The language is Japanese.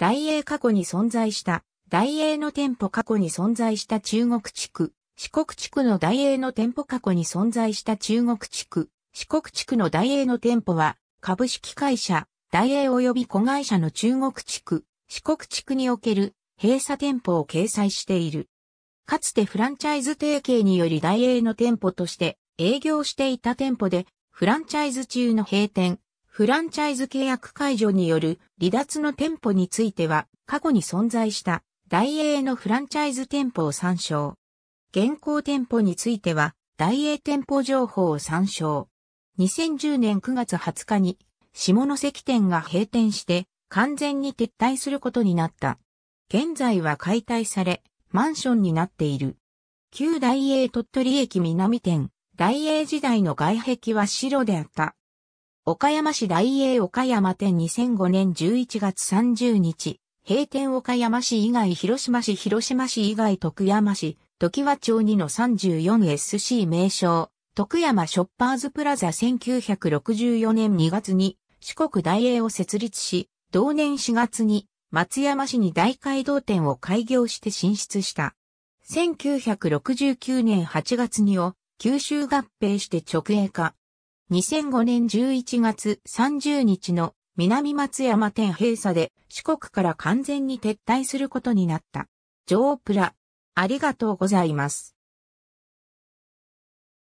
大英過去に存在した、大英の店舗過去に存在した中国地区、四国地区の大英の店舗過去に存在した中国地区、四国地区の大英の店舗は、株式会社、大英及び子会社の中国地区、四国地区における閉鎖店舗を掲載している。かつてフランチャイズ提携により大英の店舗として営業していた店舗で、フランチャイズ中の閉店、フランチャイズ契約解除による離脱の店舗については、過去に存在した大英のフランチャイズ店舗を参照。現行店舗については、大英店舗情報を参照。2010年9月20日に、下関店が閉店して、完全に撤退することになった。現在は解体され、マンションになっている。旧大英鳥取駅南店、大英時代の外壁は白であった。岡山市大英岡山店2005年11月30日、閉店岡山市以外広島市広島市以外徳山市、時和町2の 34SC 名称、徳山ショッパーズプラザ1964年2月に四国大英を設立し、同年4月に松山市に大街道店を開業して進出した。1969年8月にを九州合併して直営化。2005年11月30日の南松山店閉鎖で四国から完全に撤退することになった。ジョープラ、ありがとうございます。